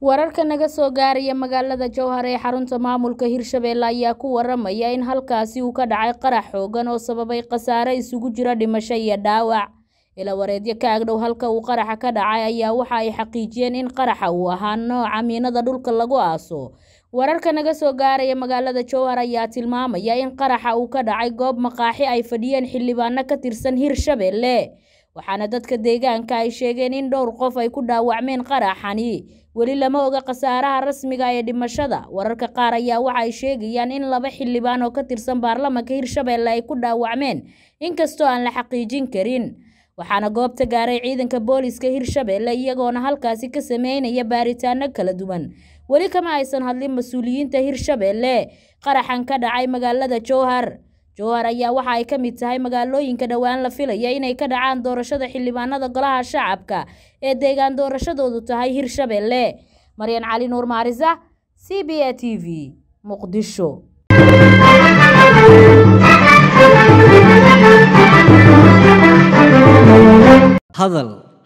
wararka naga soo gaaraya magaalada jowhar ee xarunta maamulka hirshabeelle ayaa ku waramaya in halkaasi uu ka dhacay qarax xoogan oo sababay khasaare isugu jira dhimasho iyo dhaawac ilawareedyo ka agdhow halka uu qaraxa ka dhacay ayaa waxa ay xaqiijiyeen in qaraxa uu ahaa nooca miinada dhulka lagu aaso wararka naga soo gaaraya magaalada jowhar ayaa tilmaamaya in qaraxa uu ka dhacay goob maqaaxi ay fadhiyeen xildhibaano ka tirsan hirshabeelle waxaana dadka deegaanka ay sheegeen in dhowr qof ay ku dhaawacmeen qaraxani weli lama oga khasaaraha rasmiga ah ee dhimashada wararka qaar ayaa waxa ay sheegayaan in laba xildhibaan oo ka tirsan baarlamanka hirshabeelle ay ku dhaawacmeen inkastoo aan la xaqiijin karin waxaana goobta gaaray ciidanka booliska hirshabeelle iyagoona halkaasi ka sameynaya baaritaano kala duwan weli kama aysan hadlin mas-uuliyiinta hirshabeelle qaraxan ka dhacay magaalada jowhar jowhar ayaa waxa ay ka mid tahay magaalooyinka dhowaan la filaya inay ka dhacaan doorashada xildhibaanada golaha shacabka ee deegaan doorashadoodu tahay hirshabelle maryan cali nuur maarisa c b a t v muqdisho hadal